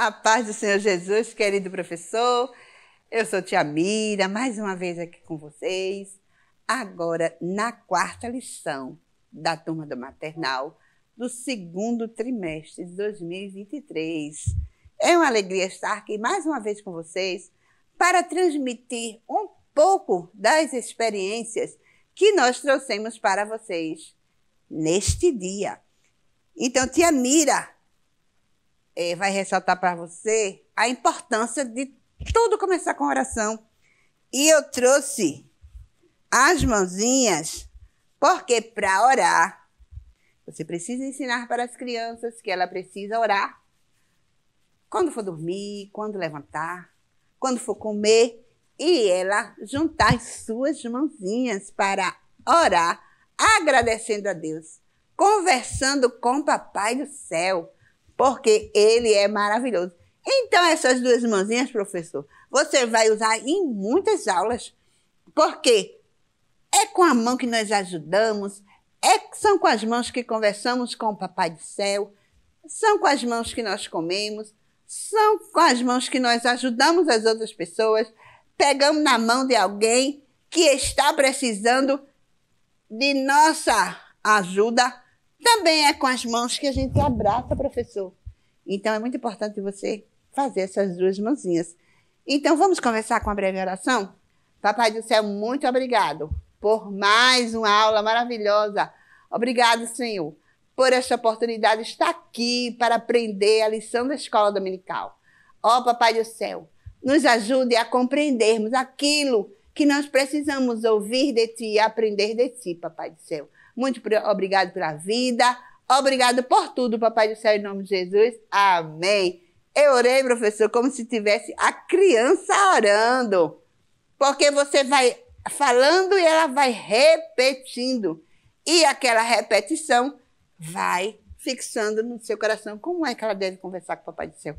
A paz do Senhor Jesus, querido professor. Eu sou Tia Mira, mais uma vez aqui com vocês. Agora, na quarta lição da turma do maternal, do segundo trimestre de 2023. É uma alegria estar aqui mais uma vez com vocês para transmitir um pouco das experiências que nós trouxemos para vocês neste dia. Então, Tia Mira, é, vai ressaltar para você a importância de tudo começar com oração. E eu trouxe as mãozinhas, porque para orar, você precisa ensinar para as crianças que ela precisa orar quando for dormir, quando levantar, quando for comer, e ela juntar as suas mãozinhas para orar, agradecendo a Deus, conversando com o Papai do Céu porque ele é maravilhoso. Então, essas duas mãozinhas, professor, você vai usar em muitas aulas, porque é com a mão que nós ajudamos, é, são com as mãos que conversamos com o Papai do Céu, são com as mãos que nós comemos, são com as mãos que nós ajudamos as outras pessoas, pegamos na mão de alguém que está precisando de nossa ajuda. Também é com as mãos que a gente abraça, professor. Então, é muito importante você fazer essas duas mãozinhas. Então, vamos começar com a breve oração? Papai do céu, muito obrigado por mais uma aula maravilhosa. Obrigado, Senhor, por esta oportunidade de estar aqui para aprender a lição da escola dominical. Ó, oh, Papai do céu, nos ajude a compreendermos aquilo que nós precisamos ouvir de Ti e aprender de Ti, Papai do céu. Muito obrigado pela vida, Obrigado por tudo, Papai do Céu, em nome de Jesus. Amém. Eu orei, professor, como se tivesse a criança orando. Porque você vai falando e ela vai repetindo. E aquela repetição vai fixando no seu coração como é que ela deve conversar com o Papai do Céu.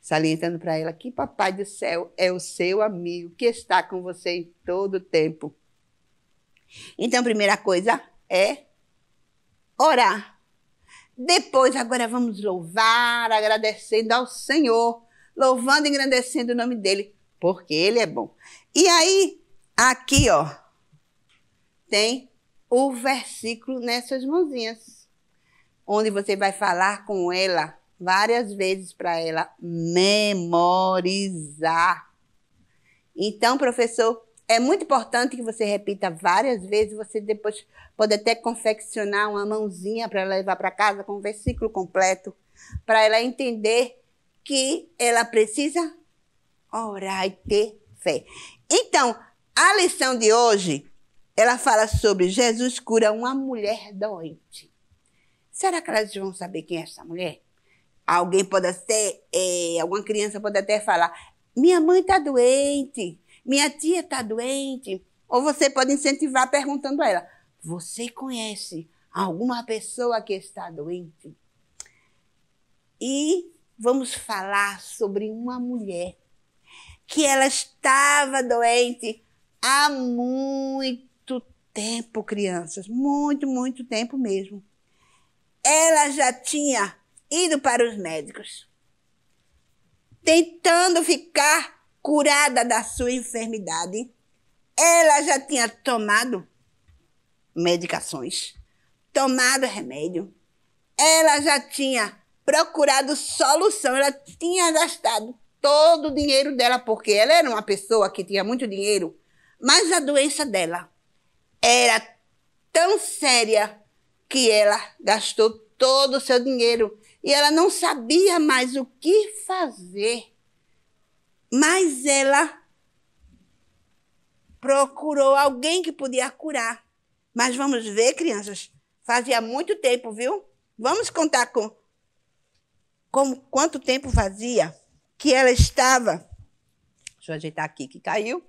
Salientando para ela que Papai do Céu é o seu amigo, que está com você em todo o tempo. Então, a primeira coisa é orar depois, agora vamos louvar, agradecendo ao Senhor, louvando e engrandecendo o nome dele, porque ele é bom. E aí, aqui, ó, tem o versículo nessas mãozinhas, onde você vai falar com ela várias vezes para ela memorizar. Então, professor, é muito importante que você repita várias vezes, você depois pode até confeccionar uma mãozinha para ela levar para casa com o um versículo completo, para ela entender que ela precisa orar e ter fé. Então, a lição de hoje, ela fala sobre Jesus cura uma mulher doente. Será que elas vão saber quem é essa mulher? Alguém pode até, é, alguma criança pode até falar: minha mãe está doente minha tia está doente. Ou você pode incentivar perguntando a ela: Você conhece alguma pessoa que está doente? E vamos falar sobre uma mulher que ela estava doente há muito tempo, crianças, muito, muito tempo mesmo. Ela já tinha ido para os médicos, tentando ficar curada da sua enfermidade, ela já tinha tomado medicações, tomado remédio, ela já tinha procurado solução, ela tinha gastado todo o dinheiro dela, porque ela era uma pessoa que tinha muito dinheiro, mas a doença dela era tão séria que ela gastou todo o seu dinheiro e ela não sabia mais o que fazer mas ela procurou alguém que podia curar. Mas vamos ver, crianças, fazia muito tempo, viu? Vamos contar com, com quanto tempo fazia que ela estava. Deixa eu ajeitar aqui que caiu.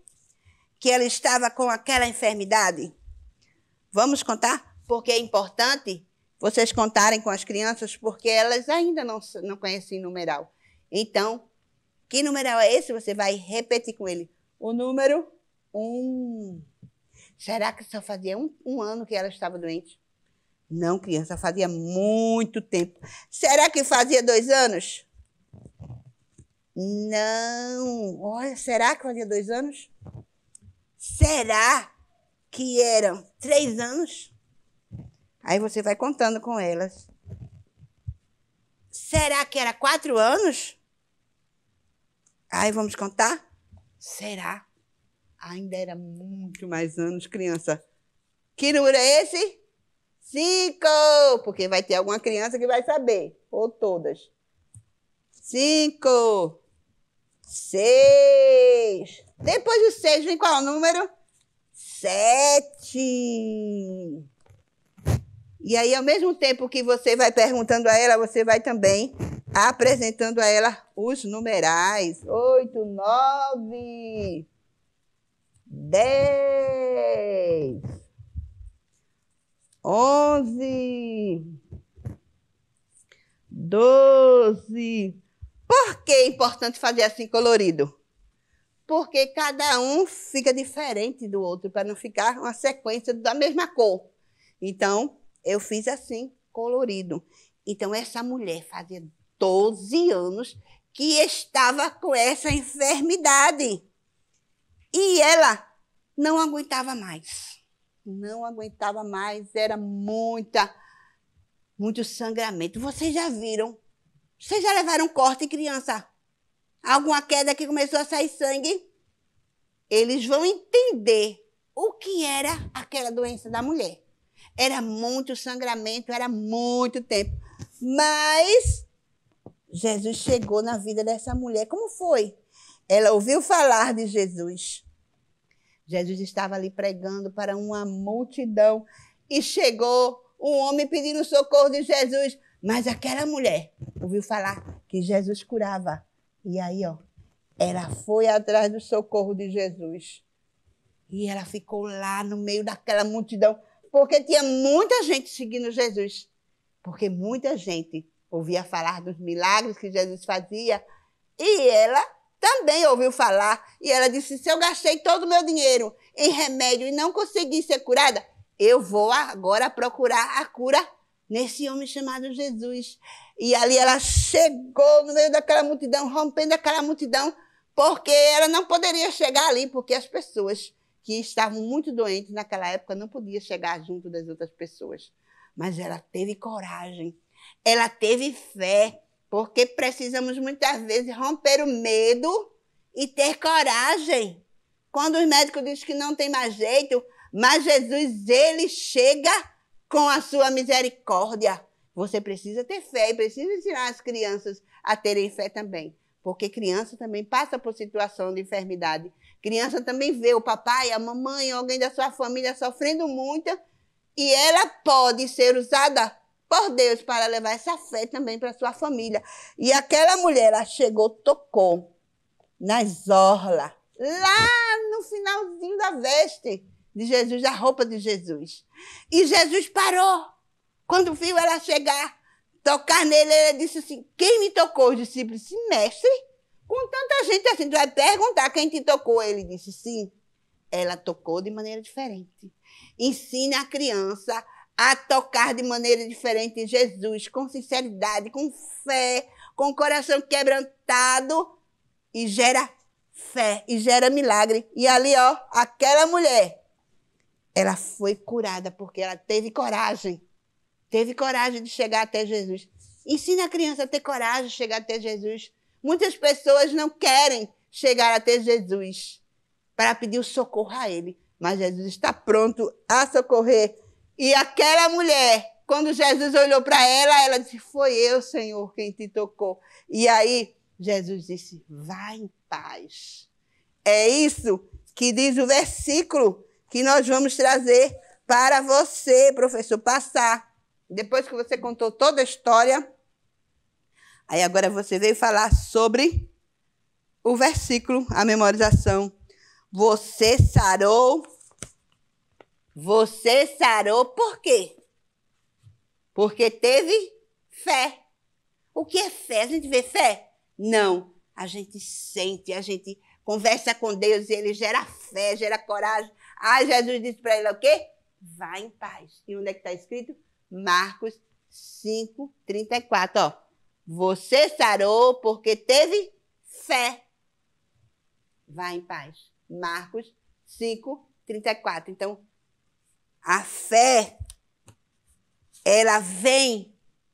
Que ela estava com aquela enfermidade. Vamos contar? Porque é importante vocês contarem com as crianças, porque elas ainda não, não conhecem numeral. Então, que numeral é esse? Você vai repetir com ele. O número um. Será que só fazia um, um ano que ela estava doente? Não, criança, fazia muito tempo. Será que fazia dois anos? Não. Olha, será que fazia dois anos? Será que eram três anos? Aí você vai contando com elas. Será que era quatro anos? Aí vamos contar? Será? Ainda era muito mais anos, criança. Que número é esse? Cinco! Porque vai ter alguma criança que vai saber. Ou todas. Cinco. Seis. Depois do seis, vem qual número? Sete. E aí, ao mesmo tempo que você vai perguntando a ela, você vai também apresentando a ela os numerais: 8, 9, 10, 11, 12. Por que é importante fazer assim colorido? Porque cada um fica diferente do outro, para não ficar uma sequência da mesma cor. Então, eu fiz assim, colorido. Então, essa mulher fazia 12 anos que estava com essa enfermidade. E ela não aguentava mais. Não aguentava mais, era muita, muito sangramento. Vocês já viram? Vocês já levaram corte em criança? Alguma queda que começou a sair sangue? Eles vão entender o que era aquela doença da mulher. Era muito sangramento, era muito tempo. Mas Jesus chegou na vida dessa mulher. Como foi? Ela ouviu falar de Jesus. Jesus estava ali pregando para uma multidão e chegou um homem pedindo socorro de Jesus, mas aquela mulher ouviu falar que Jesus curava. E aí, ó, ela foi atrás do socorro de Jesus. E ela ficou lá no meio daquela multidão, porque tinha muita gente seguindo Jesus. Porque muita gente ouvia falar dos milagres que Jesus fazia, e ela também ouviu falar, e ela disse: se eu gastei todo o meu dinheiro em remédio e não consegui ser curada, eu vou agora procurar a cura nesse homem chamado Jesus. E ali ela chegou no meio daquela multidão, rompendo aquela multidão, porque ela não poderia chegar ali, porque as pessoas que estavam muito doentes naquela época não podiam chegar junto das outras pessoas. Mas ela teve coragem ela teve fé, porque precisamos muitas vezes romper o medo e ter coragem. Quando os médicos dizem que não tem mais jeito, mas Jesus, ele chega com a sua misericórdia. Você precisa ter fé e precisa ensinar as crianças a terem fé também. Porque criança também passa por situação de enfermidade. Criança também vê o papai, a mamãe, alguém da sua família sofrendo muito. E ela pode ser usada por Deus para levar essa fé também para sua família. E aquela mulher, ela chegou, tocou nas orlas, lá no finalzinho da veste de Jesus, da roupa de Jesus. E Jesus parou. Quando viu ela chegar, tocar nele, ele disse assim: Quem me tocou? Os discípulos disse: Mestre, com tanta gente assim, tu vai perguntar quem te tocou. Ele disse: Sim, ela tocou de maneira diferente. ensine a criança a a tocar de maneira diferente em Jesus, com sinceridade, com fé, com o coração quebrantado e gera fé e gera milagre. E ali, ó, aquela mulher, ela foi curada porque ela teve coragem. Teve coragem de chegar até Jesus. Ensina a criança a ter coragem de chegar até Jesus. Muitas pessoas não querem chegar até Jesus para pedir o socorro a Ele, mas Jesus está pronto a socorrer e aquela mulher, quando Jesus olhou para ela, ela disse: Foi eu, Senhor, quem te tocou. E aí Jesus disse: Vá em paz. É isso que diz o versículo que nós vamos trazer para você, professor, passar. Depois que você contou toda a história, aí agora você veio falar sobre o versículo, a memorização. Você sarou você sarou por quê? Porque teve fé. O que é fé? A gente vê fé? Não. A gente sente, a gente conversa com Deus e ele gera fé, gera coragem. Ah, Jesus disse para ele o quê? Vá em paz. E onde é que está escrito? Marcos 5, 34. Ó. Você sarou porque teve fé. Vá em paz. Marcos 5, 34. Então, a fé, ela vem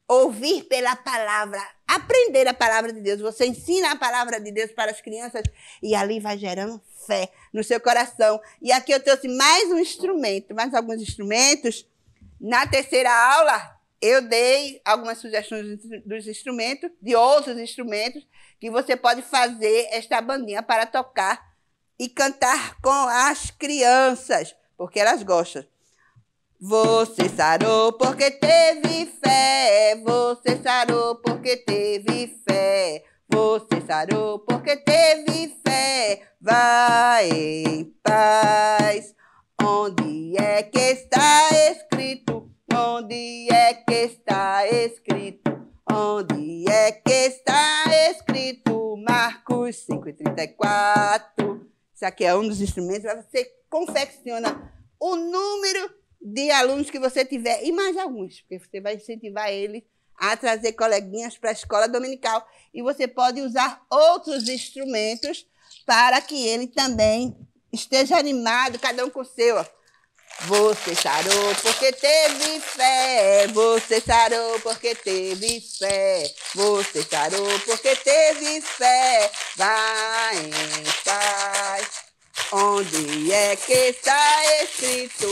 ouvir pela palavra, aprender a palavra de Deus. Você ensina a palavra de Deus para as crianças e ali vai gerando fé no seu coração. E aqui eu trouxe mais um instrumento, mais alguns instrumentos. Na terceira aula, eu dei algumas sugestões dos instrumentos, de outros instrumentos, que você pode fazer esta bandinha para tocar e cantar com as crianças, porque elas gostam. Você sarou porque teve fé, você sarou porque teve fé, você sarou porque teve fé. Vai em paz. Onde é que está escrito? Onde é que está escrito? Onde é que está escrito? Marcos 5,34. Isso aqui é um dos instrumentos para você confecciona o número de alunos que você tiver, e mais alguns, porque você vai incentivar eles a trazer coleguinhas para a escola dominical. E você pode usar outros instrumentos para que ele também esteja animado, cada um com o seu. Você sarou porque teve fé, você sarou porque teve fé, você sarou porque teve fé, vai em paz. Onde é que está escrito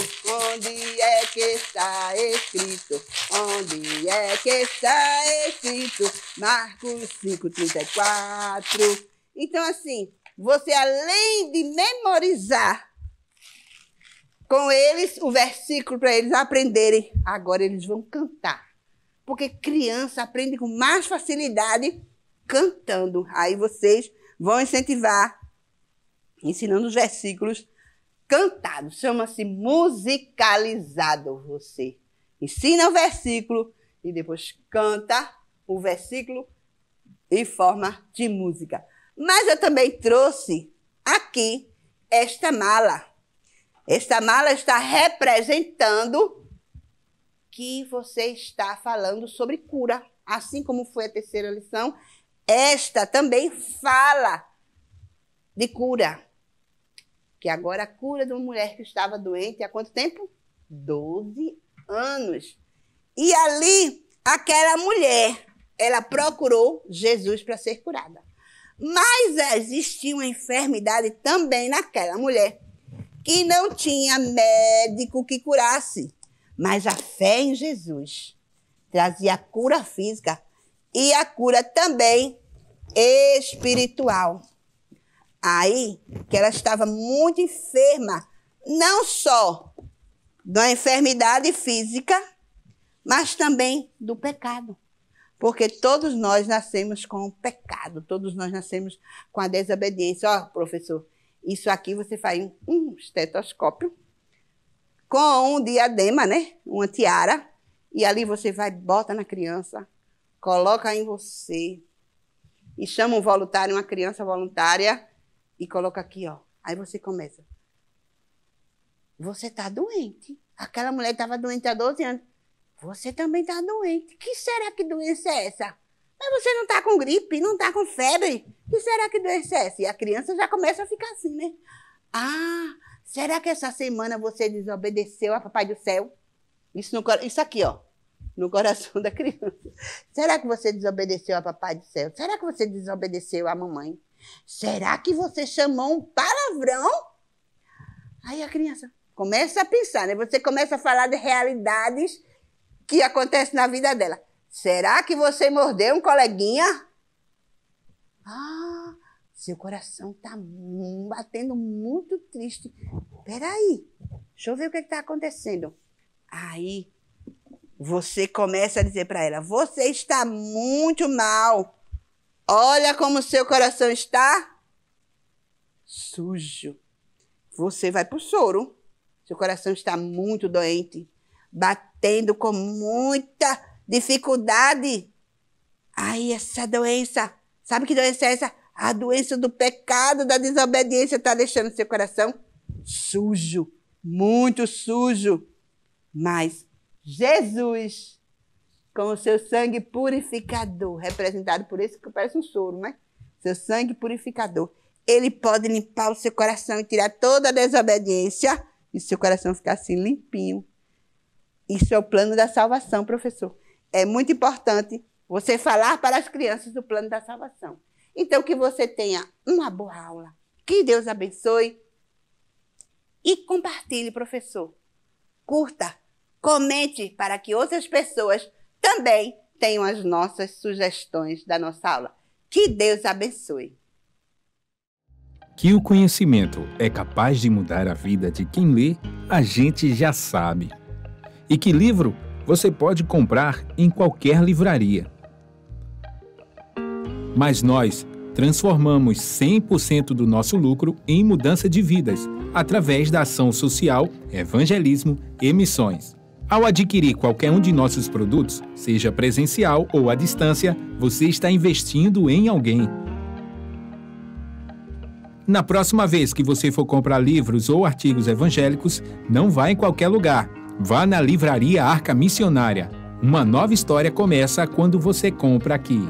Onde é que está escrito? Onde é que está escrito? Marcos 5,34. Então, assim, você além de memorizar com eles o versículo para eles aprenderem, agora eles vão cantar. Porque criança aprende com mais facilidade cantando. Aí vocês vão incentivar, ensinando os versículos cantado, chama-se musicalizado você. Ensina o versículo e depois canta o versículo em forma de música. Mas eu também trouxe aqui esta mala. Esta mala está representando que você está falando sobre cura. Assim como foi a terceira lição, esta também fala de cura que agora a cura de uma mulher que estava doente há quanto tempo? 12 anos. E ali, aquela mulher, ela procurou Jesus para ser curada. Mas existia uma enfermidade também naquela mulher, que não tinha médico que curasse. Mas a fé em Jesus trazia a cura física e a cura também espiritual. Aí que ela estava muito enferma, não só da enfermidade física, mas também do pecado. Porque todos nós nascemos com o pecado, todos nós nascemos com a desobediência. Ó, oh, professor, isso aqui você faz um estetoscópio com um diadema, né? Uma tiara. E ali você vai, bota na criança, coloca em você. E chama um voluntário, uma criança voluntária, e coloca aqui, ó. Aí você começa. Você tá doente. Aquela mulher estava doente há 12 anos. Você também tá doente. Que será que doença é essa? Mas você não tá com gripe, não tá com febre. Que será que doença é essa? E a criança já começa a ficar assim, né? Ah, será que essa semana você desobedeceu a Papai do Céu? Isso, no, isso aqui, ó no coração da criança. Será que você desobedeceu a papai do céu? Será que você desobedeceu a mamãe? Será que você chamou um palavrão? Aí a criança começa a pensar, né? Você começa a falar de realidades que acontecem na vida dela. Será que você mordeu um coleguinha? Ah, seu coração está hum, batendo muito triste. Peraí, deixa eu ver o que é está acontecendo. Aí você começa a dizer para ela: você está muito mal. Olha como o seu coração está sujo. Você vai para o soro. Seu coração está muito doente, batendo com muita dificuldade. Ai, essa doença, sabe que doença é essa? A doença do pecado, da desobediência está deixando seu coração sujo, muito sujo. Mas Jesus com o seu sangue purificador, representado por esse que parece um soro, né? Seu sangue purificador. Ele pode limpar o seu coração e tirar toda a desobediência e seu coração ficar assim limpinho. Isso é o plano da salvação, professor. É muito importante você falar para as crianças do plano da salvação. Então, que você tenha uma boa aula. Que Deus abençoe. E compartilhe, professor. Curta, comente para que outras pessoas também tenham as nossas sugestões da nossa aula. Que Deus abençoe. Que o conhecimento é capaz de mudar a vida de quem lê, a gente já sabe. E que livro você pode comprar em qualquer livraria. Mas nós transformamos 100% do nosso lucro em mudança de vidas através da ação social Evangelismo Emissões. Ao adquirir qualquer um de nossos produtos, seja presencial ou à distância, você está investindo em alguém. Na próxima vez que você for comprar livros ou artigos evangélicos, não vá em qualquer lugar. Vá na Livraria Arca Missionária. Uma nova história começa quando você compra aqui.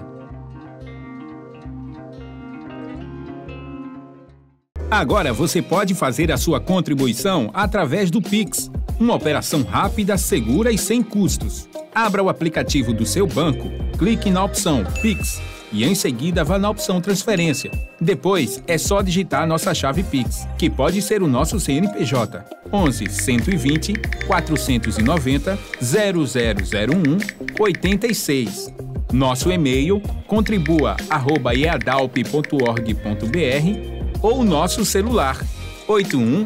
Agora você pode fazer a sua contribuição através do Pix uma operação rápida, segura e sem custos. Abra o aplicativo do seu banco, clique na opção Pix e em seguida vá na opção Transferência. Depois é só digitar nossa chave Pix, que pode ser o nosso CNPJ 11 120 490 0001 86. Nosso e-mail contribua@eadalp.org.br ou nosso celular 81